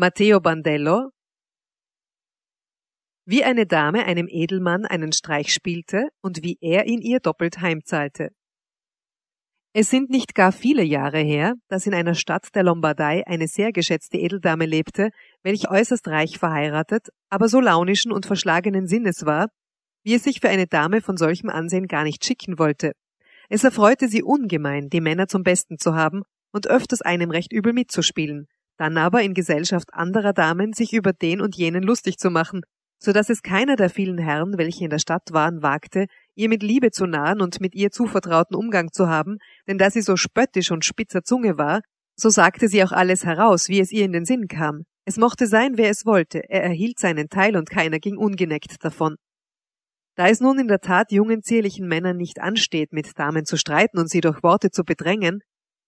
Matteo Bandello, wie eine Dame einem Edelmann einen Streich spielte und wie er ihn ihr doppelt heimzahlte. Es sind nicht gar viele Jahre her, dass in einer Stadt der Lombardei eine sehr geschätzte Edeldame lebte, welche äußerst reich verheiratet, aber so launischen und verschlagenen Sinnes war, wie es sich für eine Dame von solchem Ansehen gar nicht schicken wollte. Es erfreute sie ungemein, die Männer zum Besten zu haben und öfters einem recht übel mitzuspielen, dann aber in Gesellschaft anderer Damen sich über den und jenen lustig zu machen, so dass es keiner der vielen Herren, welche in der Stadt waren, wagte, ihr mit Liebe zu nahen und mit ihr zuvertrauten Umgang zu haben, denn da sie so spöttisch und spitzer Zunge war, so sagte sie auch alles heraus, wie es ihr in den Sinn kam. Es mochte sein, wer es wollte, er erhielt seinen Teil und keiner ging ungeneckt davon. Da es nun in der Tat jungen, zierlichen Männern nicht ansteht, mit Damen zu streiten und sie durch Worte zu bedrängen,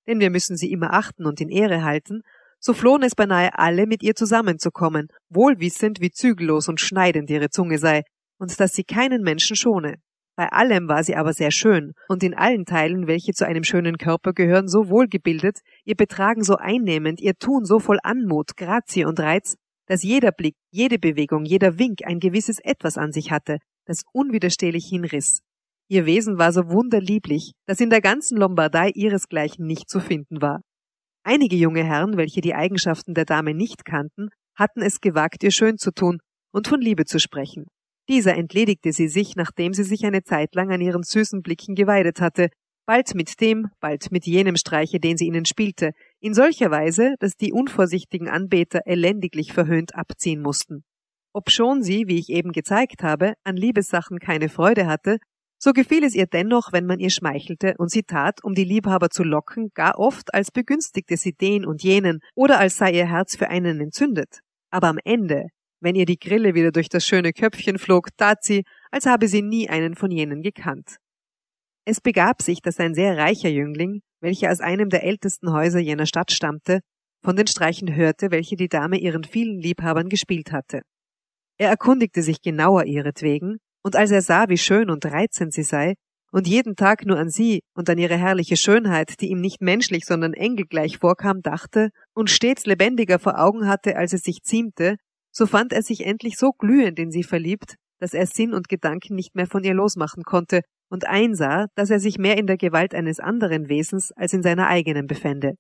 denn wir müssen sie immer achten und in Ehre halten, so flohen es beinahe alle, mit ihr zusammenzukommen, wohlwissend, wie zügellos und schneidend ihre Zunge sei, und dass sie keinen Menschen schone. Bei allem war sie aber sehr schön, und in allen Teilen, welche zu einem schönen Körper gehören, so wohlgebildet, ihr Betragen so einnehmend, ihr Tun so voll Anmut, Grazie und Reiz, dass jeder Blick, jede Bewegung, jeder Wink ein gewisses Etwas an sich hatte, das unwiderstehlich hinriss. Ihr Wesen war so wunderlieblich, dass in der ganzen Lombardei ihresgleichen nicht zu finden war. Einige junge Herren, welche die Eigenschaften der Dame nicht kannten, hatten es gewagt, ihr schön zu tun und von Liebe zu sprechen. Dieser entledigte sie sich, nachdem sie sich eine Zeit lang an ihren süßen Blicken geweidet hatte, bald mit dem, bald mit jenem Streiche, den sie ihnen spielte, in solcher Weise, dass die unvorsichtigen Anbeter elendiglich verhöhnt abziehen mussten. Obschon sie, wie ich eben gezeigt habe, an Liebessachen keine Freude hatte, so gefiel es ihr dennoch, wenn man ihr schmeichelte, und sie tat, um die Liebhaber zu locken, gar oft, als begünstigte sie den und jenen oder als sei ihr Herz für einen entzündet. Aber am Ende, wenn ihr die Grille wieder durch das schöne Köpfchen flog, tat sie, als habe sie nie einen von jenen gekannt. Es begab sich, dass ein sehr reicher Jüngling, welcher aus einem der ältesten Häuser jener Stadt stammte, von den Streichen hörte, welche die Dame ihren vielen Liebhabern gespielt hatte. Er erkundigte sich genauer ihretwegen und als er sah, wie schön und reizend sie sei, und jeden Tag nur an sie und an ihre herrliche Schönheit, die ihm nicht menschlich, sondern engelgleich vorkam, dachte und stets lebendiger vor Augen hatte, als es sich ziemte, so fand er sich endlich so glühend in sie verliebt, dass er Sinn und Gedanken nicht mehr von ihr losmachen konnte und einsah, dass er sich mehr in der Gewalt eines anderen Wesens als in seiner eigenen befände.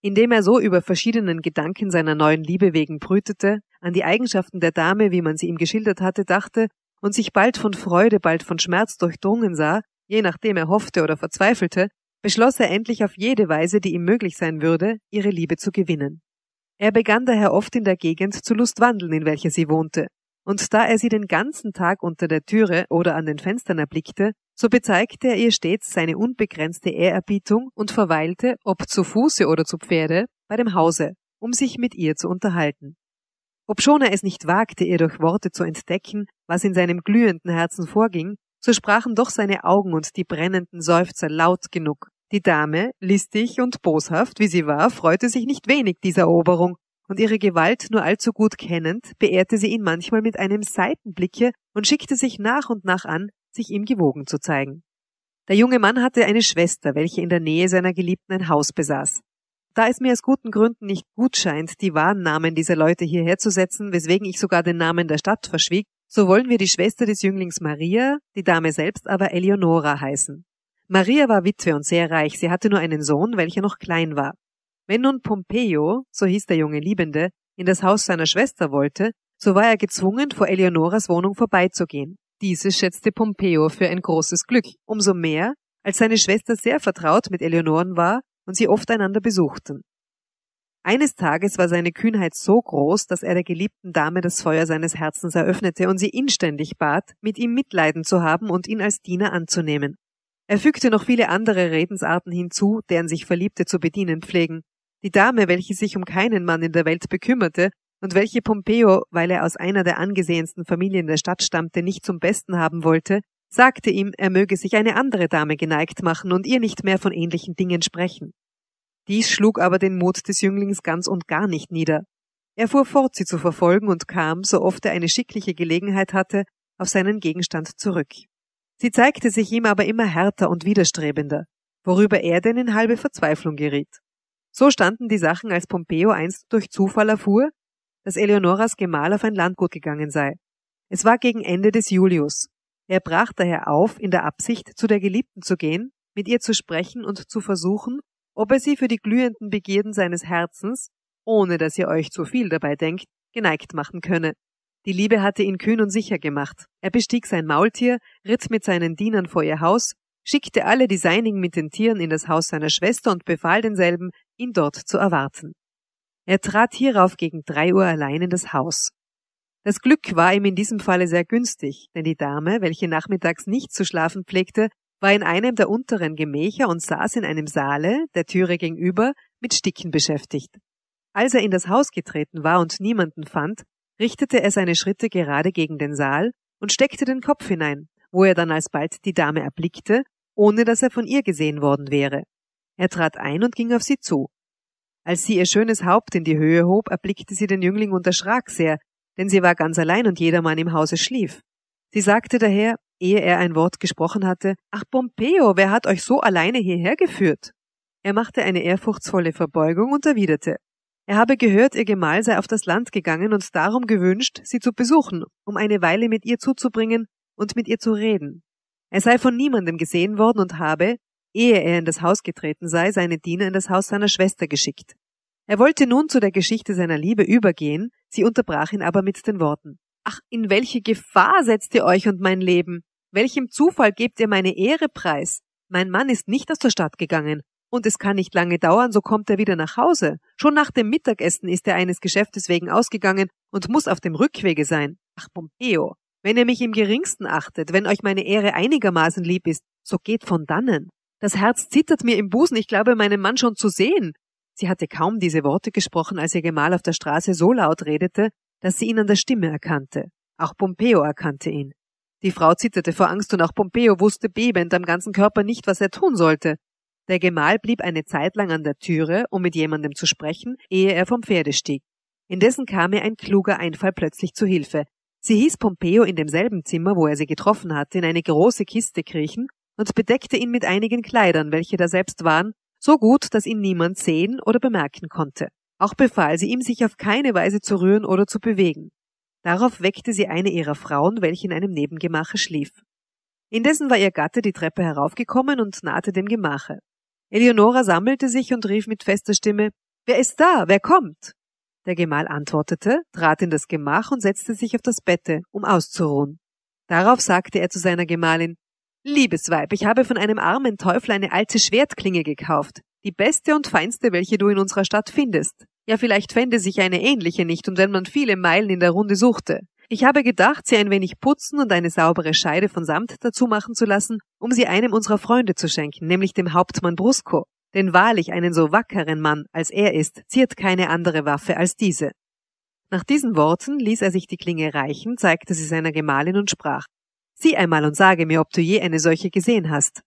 Indem er so über verschiedenen Gedanken seiner neuen Liebe wegen brütete, an die Eigenschaften der Dame, wie man sie ihm geschildert hatte, dachte und sich bald von Freude, bald von Schmerz durchdrungen sah, je nachdem er hoffte oder verzweifelte, beschloss er endlich auf jede Weise, die ihm möglich sein würde, ihre Liebe zu gewinnen. Er begann daher oft in der Gegend zu Lustwandeln, in welcher sie wohnte, und da er sie den ganzen Tag unter der Türe oder an den Fenstern erblickte, so bezeigte er ihr stets seine unbegrenzte Ehrerbietung und verweilte, ob zu Fuße oder zu Pferde, bei dem Hause, um sich mit ihr zu unterhalten. Obschon er es nicht wagte, ihr durch Worte zu entdecken, was in seinem glühenden Herzen vorging, so sprachen doch seine Augen und die brennenden Seufzer laut genug. Die Dame, listig und boshaft wie sie war, freute sich nicht wenig dieser Eroberung, und ihre Gewalt nur allzu gut kennend, beehrte sie ihn manchmal mit einem Seitenblicke und schickte sich nach und nach an, sich ihm gewogen zu zeigen. Der junge Mann hatte eine Schwester, welche in der Nähe seiner Geliebten ein Haus besaß da es mir aus guten Gründen nicht gut scheint, die wahren Namen dieser Leute hierher zu setzen, weswegen ich sogar den Namen der Stadt verschwieg, so wollen wir die Schwester des Jünglings Maria, die Dame selbst aber Eleonora heißen. Maria war Witwe und sehr reich, sie hatte nur einen Sohn, welcher noch klein war. Wenn nun Pompeo, so hieß der junge Liebende, in das Haus seiner Schwester wollte, so war er gezwungen, vor Eleonoras Wohnung vorbeizugehen. Diese schätzte Pompeo für ein großes Glück, umso mehr, als seine Schwester sehr vertraut mit Eleonoren war und sie oft einander besuchten. Eines Tages war seine Kühnheit so groß, dass er der geliebten Dame das Feuer seines Herzens eröffnete und sie inständig bat, mit ihm Mitleiden zu haben und ihn als Diener anzunehmen. Er fügte noch viele andere Redensarten hinzu, deren sich Verliebte zu bedienen pflegen. Die Dame, welche sich um keinen Mann in der Welt bekümmerte und welche Pompeo, weil er aus einer der angesehensten Familien der Stadt stammte, nicht zum Besten haben wollte, sagte ihm, er möge sich eine andere Dame geneigt machen und ihr nicht mehr von ähnlichen Dingen sprechen. Dies schlug aber den Mut des Jünglings ganz und gar nicht nieder. Er fuhr fort, sie zu verfolgen und kam, so oft er eine schickliche Gelegenheit hatte, auf seinen Gegenstand zurück. Sie zeigte sich ihm aber immer härter und widerstrebender, worüber er denn in halbe Verzweiflung geriet. So standen die Sachen, als Pompeo einst durch Zufall erfuhr, dass Eleonoras Gemahl auf ein Landgut gegangen sei. Es war gegen Ende des Julius, er brach daher auf, in der Absicht, zu der Geliebten zu gehen, mit ihr zu sprechen und zu versuchen, ob er sie für die glühenden Begierden seines Herzens, ohne dass ihr euch zu viel dabei denkt, geneigt machen könne. Die Liebe hatte ihn kühn und sicher gemacht. Er bestieg sein Maultier, ritt mit seinen Dienern vor ihr Haus, schickte alle die Seinigen mit den Tieren in das Haus seiner Schwester und befahl denselben, ihn dort zu erwarten. Er trat hierauf gegen drei Uhr allein in das Haus. Das Glück war ihm in diesem Falle sehr günstig, denn die Dame, welche nachmittags nicht zu schlafen pflegte, war in einem der unteren Gemächer und saß in einem Saale, der Türe gegenüber, mit Sticken beschäftigt. Als er in das Haus getreten war und niemanden fand, richtete er seine Schritte gerade gegen den Saal und steckte den Kopf hinein, wo er dann alsbald die Dame erblickte, ohne dass er von ihr gesehen worden wäre. Er trat ein und ging auf sie zu. Als sie ihr schönes Haupt in die Höhe hob, erblickte sie den Jüngling und erschrak sehr, denn sie war ganz allein und jedermann im Hause schlief. Sie sagte daher, ehe er ein Wort gesprochen hatte, Ach Pompeo, wer hat euch so alleine hierher geführt? Er machte eine ehrfurchtsvolle Verbeugung und erwiderte, er habe gehört, ihr Gemahl sei auf das Land gegangen und darum gewünscht, sie zu besuchen, um eine Weile mit ihr zuzubringen und mit ihr zu reden. Er sei von niemandem gesehen worden und habe, ehe er in das Haus getreten sei, seine Diener in das Haus seiner Schwester geschickt. Er wollte nun zu der Geschichte seiner Liebe übergehen, Sie unterbrach ihn aber mit den Worten Ach, in welche Gefahr setzt ihr euch und mein Leben? Welchem Zufall gebt ihr meine Ehre preis? Mein Mann ist nicht aus der Stadt gegangen, und es kann nicht lange dauern, so kommt er wieder nach Hause. Schon nach dem Mittagessen ist er eines Geschäftes wegen ausgegangen und muss auf dem Rückwege sein. Ach, Pompeo, wenn ihr mich im geringsten achtet, wenn euch meine Ehre einigermaßen lieb ist, so geht von dannen. Das Herz zittert mir im Busen, ich glaube, meinen Mann schon zu sehen. Sie hatte kaum diese Worte gesprochen, als ihr Gemahl auf der Straße so laut redete, dass sie ihn an der Stimme erkannte. Auch Pompeo erkannte ihn. Die Frau zitterte vor Angst und auch Pompeo wusste bebend am ganzen Körper nicht, was er tun sollte. Der Gemahl blieb eine Zeit lang an der Türe, um mit jemandem zu sprechen, ehe er vom Pferde stieg. Indessen kam ihr ein kluger Einfall plötzlich zu Hilfe. Sie hieß Pompeo in demselben Zimmer, wo er sie getroffen hatte, in eine große Kiste kriechen und bedeckte ihn mit einigen Kleidern, welche da selbst waren, so gut, dass ihn niemand sehen oder bemerken konnte. Auch befahl sie ihm, sich auf keine Weise zu rühren oder zu bewegen. Darauf weckte sie eine ihrer Frauen, welche in einem Nebengemache schlief. Indessen war ihr Gatte die Treppe heraufgekommen und nahte dem Gemache. Eleonora sammelte sich und rief mit fester Stimme Wer ist da? Wer kommt? Der Gemahl antwortete, trat in das Gemach und setzte sich auf das Bette, um auszuruhen. Darauf sagte er zu seiner Gemahlin Liebes Weib, ich habe von einem armen Teufel eine alte Schwertklinge gekauft. Die beste und feinste, welche du in unserer Stadt findest. Ja, vielleicht fände sich eine ähnliche nicht und wenn man viele Meilen in der Runde suchte. Ich habe gedacht, sie ein wenig putzen und eine saubere Scheide von Samt dazu machen zu lassen, um sie einem unserer Freunde zu schenken, nämlich dem Hauptmann Brusco. Denn wahrlich einen so wackeren Mann, als er ist, ziert keine andere Waffe als diese. Nach diesen Worten ließ er sich die Klinge reichen, zeigte sie seiner Gemahlin und sprach, Sieh einmal und sage mir, ob du je eine solche gesehen hast.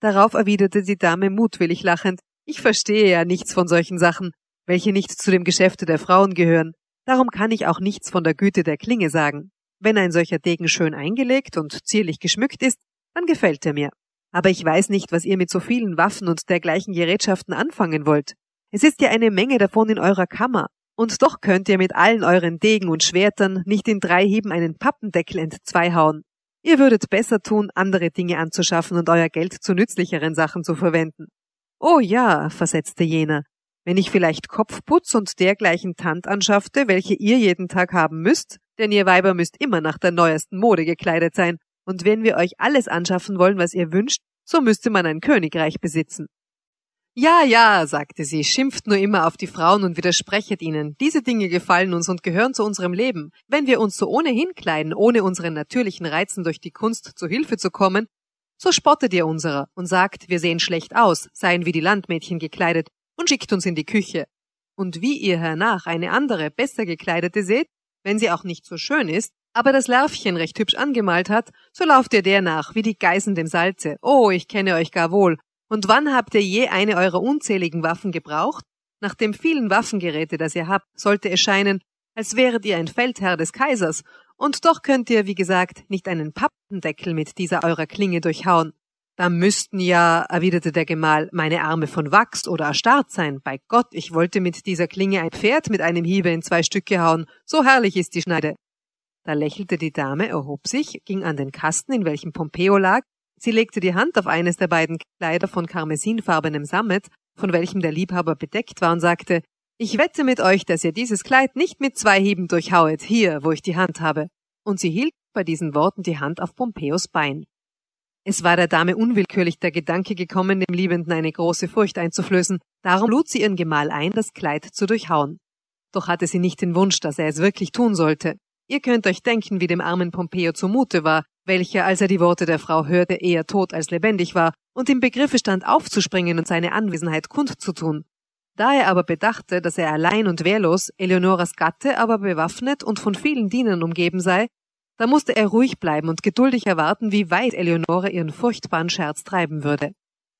Darauf erwiderte die Dame mutwillig lachend, ich verstehe ja nichts von solchen Sachen, welche nicht zu dem Geschäfte der Frauen gehören, darum kann ich auch nichts von der Güte der Klinge sagen. Wenn ein solcher Degen schön eingelegt und zierlich geschmückt ist, dann gefällt er mir. Aber ich weiß nicht, was ihr mit so vielen Waffen und dergleichen Gerätschaften anfangen wollt. Es ist ja eine Menge davon in eurer Kammer, und doch könnt ihr mit allen euren Degen und Schwertern nicht in drei Heben einen Pappendeckel entzweihauen. Ihr würdet besser tun, andere Dinge anzuschaffen und euer Geld zu nützlicheren Sachen zu verwenden. Oh ja, versetzte jener, wenn ich vielleicht Kopfputz und dergleichen Tant anschaffte, welche ihr jeden Tag haben müsst, denn ihr Weiber müsst immer nach der neuesten Mode gekleidet sein, und wenn wir euch alles anschaffen wollen, was ihr wünscht, so müsste man ein Königreich besitzen. Ja, ja, sagte sie, schimpft nur immer auf die Frauen und widersprechet ihnen. Diese Dinge gefallen uns und gehören zu unserem Leben. Wenn wir uns so ohnehin kleiden, ohne unseren natürlichen Reizen durch die Kunst zu Hilfe zu kommen, so spottet ihr unserer und sagt, wir sehen schlecht aus, seien wie die Landmädchen gekleidet und schickt uns in die Küche. Und wie ihr hernach eine andere, besser gekleidete seht, wenn sie auch nicht so schön ist, aber das Lärfchen recht hübsch angemalt hat, so lauft ihr der nach, wie die Geißen dem Salze. Oh, ich kenne euch gar wohl, und wann habt ihr je eine eurer unzähligen Waffen gebraucht? Nach dem vielen Waffengeräte, das ihr habt, sollte es scheinen, als wäret ihr ein Feldherr des Kaisers, und doch könnt ihr, wie gesagt, nicht einen Pappendeckel mit dieser eurer Klinge durchhauen. Da müssten ja, erwiderte der Gemahl, meine Arme von Wachs oder erstarrt sein. Bei Gott, ich wollte mit dieser Klinge ein Pferd mit einem Hiebe in zwei Stücke hauen. So herrlich ist die Schneide. Da lächelte die Dame, erhob sich, ging an den Kasten, in welchem Pompeo lag, Sie legte die Hand auf eines der beiden Kleider von karmesinfarbenem Sammet, von welchem der Liebhaber bedeckt war, und sagte Ich wette mit euch, dass ihr dieses Kleid nicht mit zwei Hieben durchhauet, hier, wo ich die Hand habe. Und sie hielt bei diesen Worten die Hand auf Pompeos Bein. Es war der Dame unwillkürlich der Gedanke gekommen, dem Liebenden eine große Furcht einzuflößen, darum lud sie ihren Gemahl ein, das Kleid zu durchhauen. Doch hatte sie nicht den Wunsch, dass er es wirklich tun sollte. Ihr könnt euch denken, wie dem armen Pompeo zumute war, welcher, als er die Worte der Frau hörte, eher tot als lebendig war und im Begriffe stand, aufzuspringen und seine Anwesenheit kundzutun. Da er aber bedachte, dass er allein und wehrlos, Eleonoras Gatte aber bewaffnet und von vielen Dienern umgeben sei, da musste er ruhig bleiben und geduldig erwarten, wie weit Eleonore ihren furchtbaren Scherz treiben würde.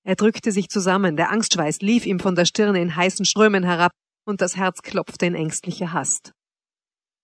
Er drückte sich zusammen, der Angstschweiß lief ihm von der Stirne in heißen Strömen herab, und das Herz klopfte in ängstlicher Hast.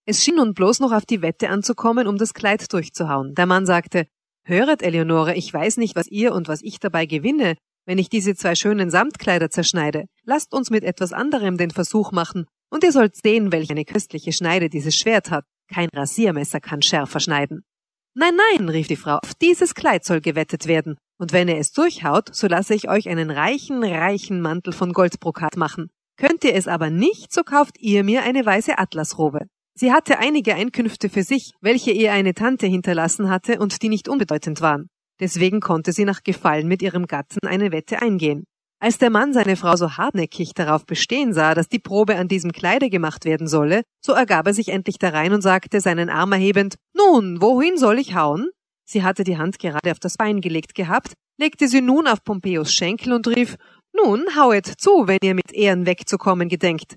Es schien nun bloß noch auf die Wette anzukommen, um das Kleid durchzuhauen. Der Mann sagte, Höret, Eleonore, ich weiß nicht, was ihr und was ich dabei gewinne, wenn ich diese zwei schönen Samtkleider zerschneide. Lasst uns mit etwas anderem den Versuch machen, und ihr sollt sehen, welch eine köstliche Schneide dieses Schwert hat. Kein Rasiermesser kann schärfer schneiden. Nein, nein, rief die Frau, auf dieses Kleid soll gewettet werden, und wenn ihr es durchhaut, so lasse ich euch einen reichen, reichen Mantel von Goldbrokat machen. Könnt ihr es aber nicht, so kauft ihr mir eine weiße Atlasrobe. Sie hatte einige Einkünfte für sich, welche ihr eine Tante hinterlassen hatte und die nicht unbedeutend waren. Deswegen konnte sie nach Gefallen mit ihrem Gatten eine Wette eingehen. Als der Mann seine Frau so hartnäckig darauf bestehen sah, dass die Probe an diesem Kleide gemacht werden solle, so ergab er sich endlich darein und sagte, seinen Arm erhebend, Nun, wohin soll ich hauen? Sie hatte die Hand gerade auf das Bein gelegt gehabt, legte sie nun auf Pompeius Schenkel und rief, Nun, hauet zu, wenn ihr mit Ehren wegzukommen gedenkt.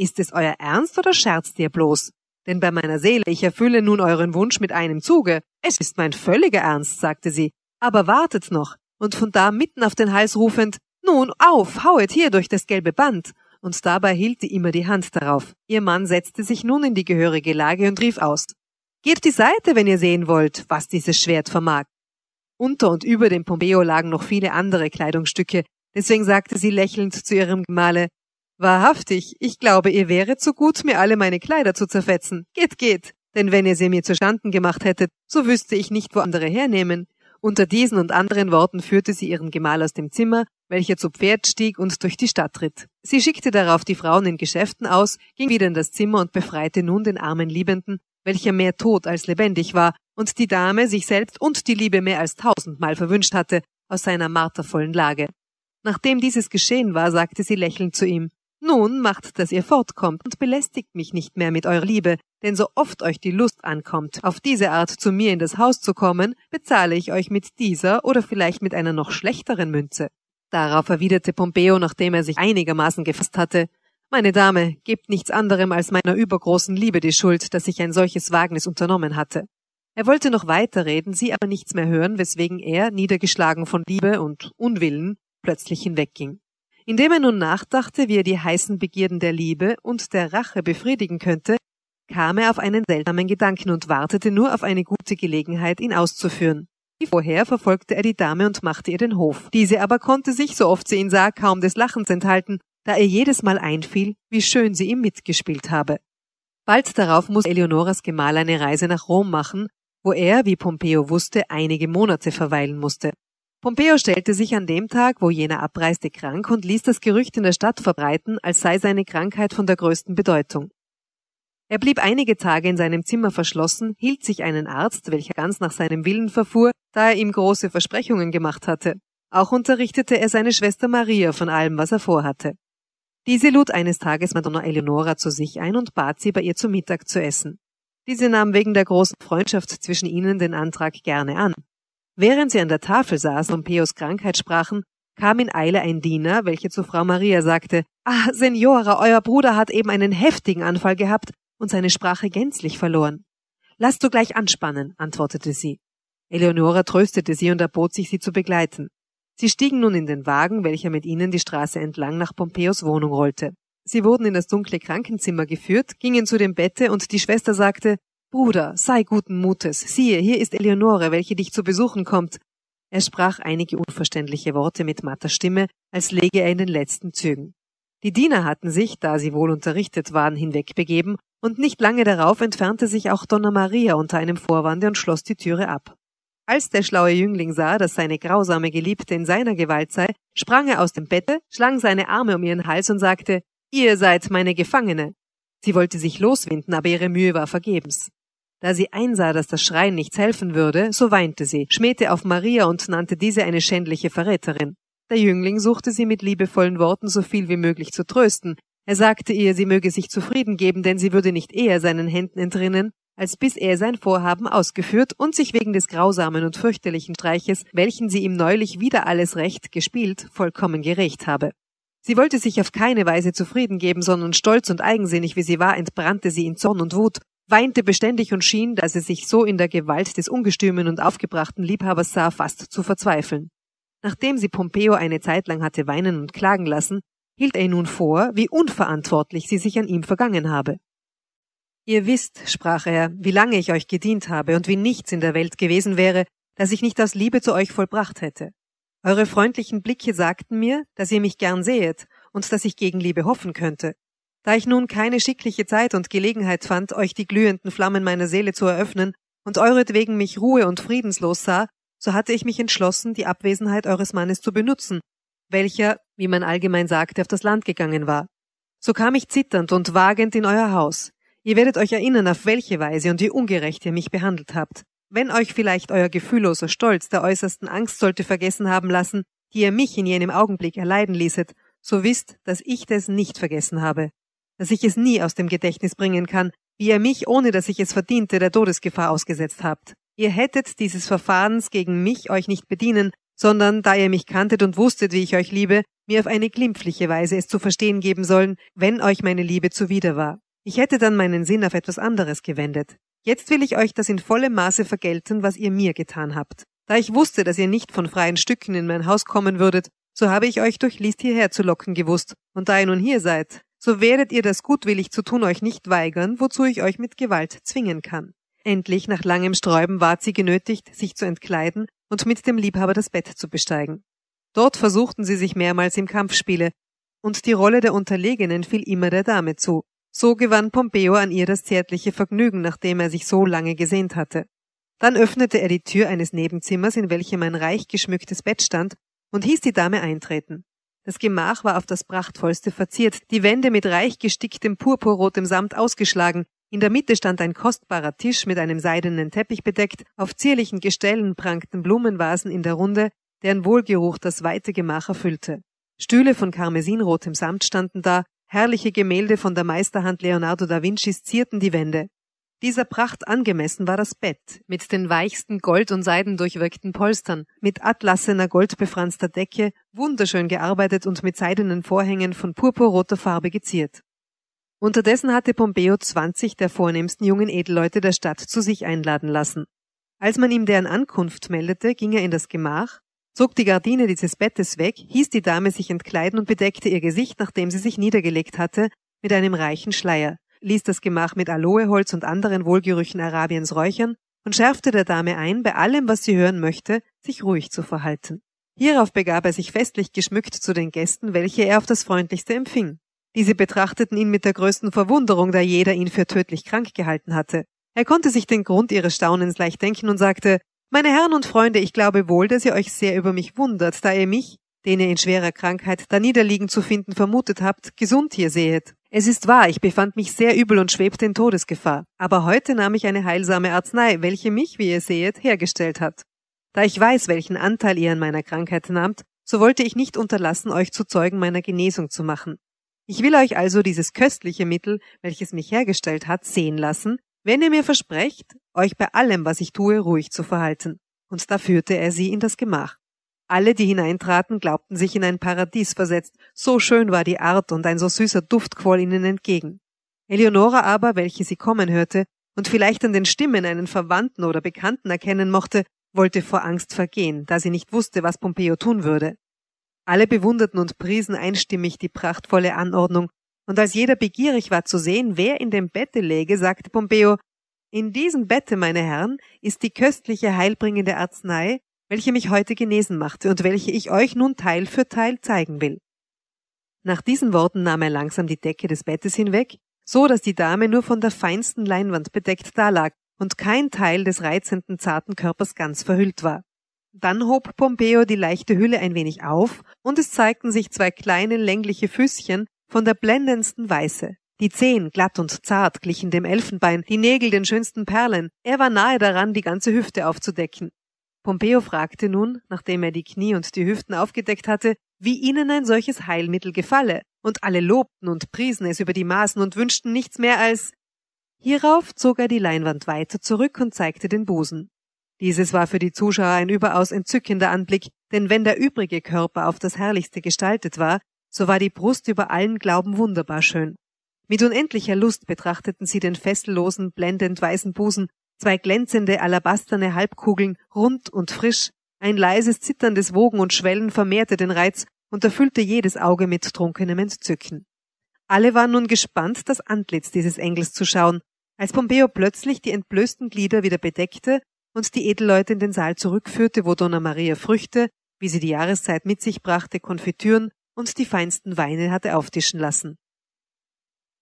Ist es euer Ernst oder scherzt ihr bloß? Denn bei meiner Seele, ich erfülle nun euren Wunsch mit einem Zuge. Es ist mein völliger Ernst, sagte sie. Aber wartet noch. Und von da mitten auf den Hals rufend, nun auf, hauet hier durch das gelbe Band. Und dabei hielt sie immer die Hand darauf. Ihr Mann setzte sich nun in die gehörige Lage und rief aus. Gebt die Seite, wenn ihr sehen wollt, was dieses Schwert vermag. Unter und über dem Pompeo lagen noch viele andere Kleidungsstücke, deswegen sagte sie lächelnd zu ihrem Gemahle, Wahrhaftig, ich glaube, ihr wäret so gut, mir alle meine Kleider zu zerfetzen. Geht, geht. Denn wenn ihr sie mir zustanden gemacht hättet, so wüsste ich nicht, wo andere hernehmen. Unter diesen und anderen Worten führte sie ihren Gemahl aus dem Zimmer, welcher zu Pferd stieg und durch die Stadt ritt. Sie schickte darauf die Frauen in Geschäften aus, ging wieder in das Zimmer und befreite nun den armen Liebenden, welcher mehr tot als lebendig war und die Dame sich selbst und die Liebe mehr als tausendmal verwünscht hatte, aus seiner martervollen Lage. Nachdem dieses geschehen war, sagte sie lächelnd zu ihm nun macht, dass ihr fortkommt und belästigt mich nicht mehr mit eurer Liebe, denn so oft euch die Lust ankommt, auf diese Art zu mir in das Haus zu kommen, bezahle ich euch mit dieser oder vielleicht mit einer noch schlechteren Münze. Darauf erwiderte Pompeo, nachdem er sich einigermaßen gefasst hatte, meine Dame, gebt nichts anderem als meiner übergroßen Liebe die Schuld, dass ich ein solches Wagnis unternommen hatte. Er wollte noch weiterreden, sie aber nichts mehr hören, weswegen er, niedergeschlagen von Liebe und Unwillen, plötzlich hinwegging. Indem er nun nachdachte, wie er die heißen Begierden der Liebe und der Rache befriedigen könnte, kam er auf einen seltsamen Gedanken und wartete nur auf eine gute Gelegenheit, ihn auszuführen. Wie vorher verfolgte er die Dame und machte ihr den Hof. Diese aber konnte sich, so oft sie ihn sah, kaum des Lachens enthalten, da er jedes Mal einfiel, wie schön sie ihm mitgespielt habe. Bald darauf muss Eleonoras Gemahl eine Reise nach Rom machen, wo er, wie Pompeo wusste, einige Monate verweilen musste. Pompeo stellte sich an dem Tag, wo jener abreiste, krank und ließ das Gerücht in der Stadt verbreiten, als sei seine Krankheit von der größten Bedeutung. Er blieb einige Tage in seinem Zimmer verschlossen, hielt sich einen Arzt, welcher ganz nach seinem Willen verfuhr, da er ihm große Versprechungen gemacht hatte. Auch unterrichtete er seine Schwester Maria von allem, was er vorhatte. Diese lud eines Tages Madonna Eleonora zu sich ein und bat sie, bei ihr zu Mittag zu essen. Diese nahm wegen der großen Freundschaft zwischen ihnen den Antrag gerne an. Während sie an der Tafel saßen und Peos Krankheit sprachen, kam in Eile ein Diener, welcher zu Frau Maria sagte, Ah, Senora, euer Bruder hat eben einen heftigen Anfall gehabt und seine Sprache gänzlich verloren. Lass du gleich anspannen, antwortete sie. Eleonora tröstete sie und erbot sich, sie zu begleiten. Sie stiegen nun in den Wagen, welcher mit ihnen die Straße entlang nach Pompeos Wohnung rollte. Sie wurden in das dunkle Krankenzimmer geführt, gingen zu dem Bette und die Schwester sagte, Bruder, sei guten Mutes, siehe, hier ist Eleonore, welche dich zu besuchen kommt. Er sprach einige unverständliche Worte mit matter Stimme, als läge er in den letzten Zügen. Die Diener hatten sich, da sie wohl unterrichtet waren, hinwegbegeben, und nicht lange darauf entfernte sich auch Donna Maria unter einem Vorwande und schloss die Türe ab. Als der schlaue Jüngling sah, dass seine grausame Geliebte in seiner Gewalt sei, sprang er aus dem Bette, schlang seine Arme um ihren Hals und sagte, Ihr seid meine Gefangene. Sie wollte sich loswinden, aber ihre Mühe war vergebens. Da sie einsah, dass das Schreien nichts helfen würde, so weinte sie, schmähte auf Maria und nannte diese eine schändliche Verräterin. Der Jüngling suchte sie mit liebevollen Worten so viel wie möglich zu trösten. Er sagte ihr, sie möge sich zufrieden geben, denn sie würde nicht eher seinen Händen entrinnen, als bis er sein Vorhaben ausgeführt und sich wegen des grausamen und fürchterlichen Streiches, welchen sie ihm neulich wieder alles recht gespielt, vollkommen gerecht habe. Sie wollte sich auf keine Weise zufrieden geben, sondern stolz und eigensinnig wie sie war, entbrannte sie in Zorn und Wut weinte beständig und schien, da er sich so in der Gewalt des ungestümen und aufgebrachten Liebhabers sah, fast zu verzweifeln. Nachdem sie Pompeo eine Zeit lang hatte weinen und klagen lassen, hielt er nun vor, wie unverantwortlich sie sich an ihm vergangen habe. Ihr wisst, sprach er, wie lange ich euch gedient habe und wie nichts in der Welt gewesen wäre, das ich nicht aus Liebe zu euch vollbracht hätte. Eure freundlichen Blicke sagten mir, dass ihr mich gern sehet und dass ich gegen Liebe hoffen könnte. Da ich nun keine schickliche Zeit und Gelegenheit fand, euch die glühenden Flammen meiner Seele zu eröffnen und euretwegen mich ruhe und friedenslos sah, so hatte ich mich entschlossen, die Abwesenheit eures Mannes zu benutzen, welcher, wie man allgemein sagte, auf das Land gegangen war. So kam ich zitternd und wagend in euer Haus. Ihr werdet euch erinnern, auf welche Weise und wie ungerecht ihr mich behandelt habt. Wenn euch vielleicht euer gefühlloser Stolz der äußersten Angst sollte vergessen haben lassen, die ihr mich in jenem Augenblick erleiden ließet, so wisst, dass ich das nicht vergessen habe dass ich es nie aus dem Gedächtnis bringen kann, wie ihr mich, ohne dass ich es verdiente, der Todesgefahr ausgesetzt habt. Ihr hättet dieses Verfahrens gegen mich euch nicht bedienen, sondern da ihr mich kanntet und wusstet, wie ich euch liebe, mir auf eine glimpfliche Weise es zu verstehen geben sollen, wenn euch meine Liebe zuwider war. Ich hätte dann meinen Sinn auf etwas anderes gewendet. Jetzt will ich euch das in vollem Maße vergelten, was ihr mir getan habt. Da ich wusste, dass ihr nicht von freien Stücken in mein Haus kommen würdet, so habe ich euch durch List hierher zu locken gewusst, und da ihr nun hier seid, so werdet ihr das gutwillig zu tun euch nicht weigern, wozu ich euch mit Gewalt zwingen kann. Endlich nach langem Sträuben ward sie genötigt, sich zu entkleiden und mit dem Liebhaber das Bett zu besteigen. Dort versuchten sie sich mehrmals im Kampfspiele, und die Rolle der Unterlegenen fiel immer der Dame zu. So gewann Pompeo an ihr das zärtliche Vergnügen, nachdem er sich so lange gesehnt hatte. Dann öffnete er die Tür eines Nebenzimmers, in welchem ein reich geschmücktes Bett stand, und hieß die Dame eintreten. Das Gemach war auf das prachtvollste verziert, die Wände mit reich gesticktem purpurrotem Samt ausgeschlagen, in der Mitte stand ein kostbarer Tisch mit einem seidenen Teppich bedeckt, auf zierlichen Gestellen prangten Blumenvasen in der Runde, deren Wohlgeruch das weite Gemach erfüllte. Stühle von karmesinrotem Samt standen da, herrliche Gemälde von der Meisterhand Leonardo da Vinci zierten die Wände. Dieser Pracht angemessen war das Bett, mit den weichsten gold- und seidendurchwirkten Polstern, mit atlassener goldbefranster Decke, wunderschön gearbeitet und mit seidenen Vorhängen von purpurroter Farbe geziert. Unterdessen hatte Pompeo zwanzig der vornehmsten jungen Edelleute der Stadt zu sich einladen lassen. Als man ihm deren Ankunft meldete, ging er in das Gemach, zog die Gardine dieses Bettes weg, hieß die Dame sich entkleiden und bedeckte ihr Gesicht, nachdem sie sich niedergelegt hatte, mit einem reichen Schleier ließ das Gemach mit Aloeholz und anderen Wohlgerüchen Arabiens räuchern und schärfte der Dame ein, bei allem, was sie hören möchte, sich ruhig zu verhalten. Hierauf begab er sich festlich geschmückt zu den Gästen, welche er auf das freundlichste empfing. Diese betrachteten ihn mit der größten Verwunderung, da jeder ihn für tödlich krank gehalten hatte. Er konnte sich den Grund ihres Staunens leicht denken und sagte Meine Herren und Freunde, ich glaube wohl, dass ihr euch sehr über mich wundert, da ihr mich, den ihr in schwerer Krankheit da niederliegen zu finden vermutet habt, gesund hier sehet. Es ist wahr, ich befand mich sehr übel und schwebte in Todesgefahr, aber heute nahm ich eine heilsame Arznei, welche mich, wie ihr seht, hergestellt hat. Da ich weiß, welchen Anteil ihr an meiner Krankheit nahmt, so wollte ich nicht unterlassen, euch zu Zeugen meiner Genesung zu machen. Ich will euch also dieses köstliche Mittel, welches mich hergestellt hat, sehen lassen, wenn ihr mir versprecht, euch bei allem, was ich tue, ruhig zu verhalten. Und da führte er sie in das Gemach. Alle, die hineintraten, glaubten sich in ein Paradies versetzt, so schön war die Art und ein so süßer Duft quoll ihnen entgegen. Eleonora aber, welche sie kommen hörte und vielleicht an den Stimmen einen Verwandten oder Bekannten erkennen mochte, wollte vor Angst vergehen, da sie nicht wusste, was Pompeo tun würde. Alle bewunderten und priesen einstimmig die prachtvolle Anordnung, und als jeder begierig war zu sehen, wer in dem Bette läge, sagte Pompeo, in diesem Bette, meine Herren, ist die köstliche heilbringende Arznei, welche mich heute genesen machte und welche ich euch nun Teil für Teil zeigen will. Nach diesen Worten nahm er langsam die Decke des Bettes hinweg, so dass die Dame nur von der feinsten Leinwand bedeckt dalag und kein Teil des reizenden zarten Körpers ganz verhüllt war. Dann hob Pompeo die leichte Hülle ein wenig auf, und es zeigten sich zwei kleine längliche Füßchen von der blendendsten Weiße. Die Zehen glatt und zart glichen dem Elfenbein, die Nägel den schönsten Perlen. Er war nahe daran, die ganze Hüfte aufzudecken. Pompeo fragte nun, nachdem er die Knie und die Hüften aufgedeckt hatte, wie ihnen ein solches Heilmittel gefalle, und alle lobten und priesen es über die Maßen und wünschten nichts mehr als Hierauf zog er die Leinwand weiter zurück und zeigte den Busen. Dieses war für die Zuschauer ein überaus entzückender Anblick, denn wenn der übrige Körper auf das Herrlichste gestaltet war, so war die Brust über allen Glauben wunderbar schön. Mit unendlicher Lust betrachteten sie den fessellosen, blendend weißen Busen zwei glänzende alabasterne Halbkugeln, rund und frisch, ein leises Zittern des Wogen und Schwellen vermehrte den Reiz und erfüllte jedes Auge mit trunkenem Entzücken. Alle waren nun gespannt, das Antlitz dieses Engels zu schauen, als Pompeo plötzlich die entblößten Glieder wieder bedeckte und die Edelleute in den Saal zurückführte, wo Donna Maria Früchte, wie sie die Jahreszeit mit sich brachte, Konfitüren und die feinsten Weine hatte auftischen lassen.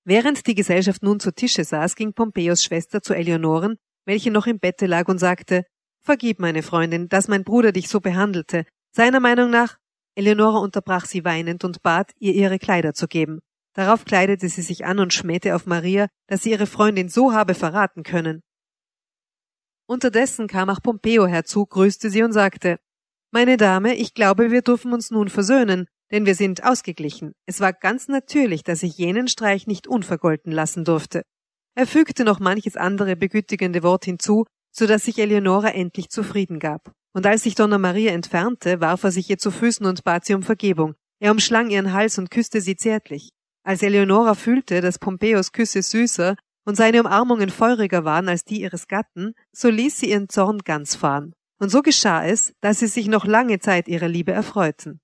Während die Gesellschaft nun zu Tische saß, ging Pompeos Schwester zu Eleonoren welche noch im Bette lag und sagte, Vergib, meine Freundin, dass mein Bruder dich so behandelte. Seiner Meinung nach, Eleonora unterbrach sie weinend und bat, ihr ihre Kleider zu geben. Darauf kleidete sie sich an und schmähte auf Maria, dass sie ihre Freundin so habe verraten können. Unterdessen kam auch Pompeo herzu, grüßte sie und sagte, Meine Dame, ich glaube, wir dürfen uns nun versöhnen, denn wir sind ausgeglichen. Es war ganz natürlich, dass ich jenen Streich nicht unvergolten lassen durfte. Er fügte noch manches andere begütigende Wort hinzu, so dass sich Eleonora endlich zufrieden gab. Und als sich Donna Maria entfernte, warf er sich ihr zu Füßen und bat sie um Vergebung. Er umschlang ihren Hals und küsste sie zärtlich. Als Eleonora fühlte, dass Pompeos Küsse süßer und seine Umarmungen feuriger waren als die ihres Gatten, so ließ sie ihren Zorn ganz fahren. Und so geschah es, dass sie sich noch lange Zeit ihrer Liebe erfreuten.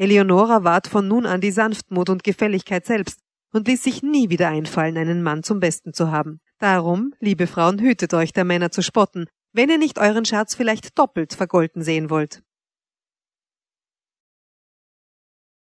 Eleonora ward von nun an die Sanftmut und Gefälligkeit selbst, und ließ sich nie wieder einfallen, einen Mann zum Besten zu haben. Darum, liebe Frauen, hütet euch, der Männer zu spotten, wenn ihr nicht euren Schatz vielleicht doppelt vergolten sehen wollt.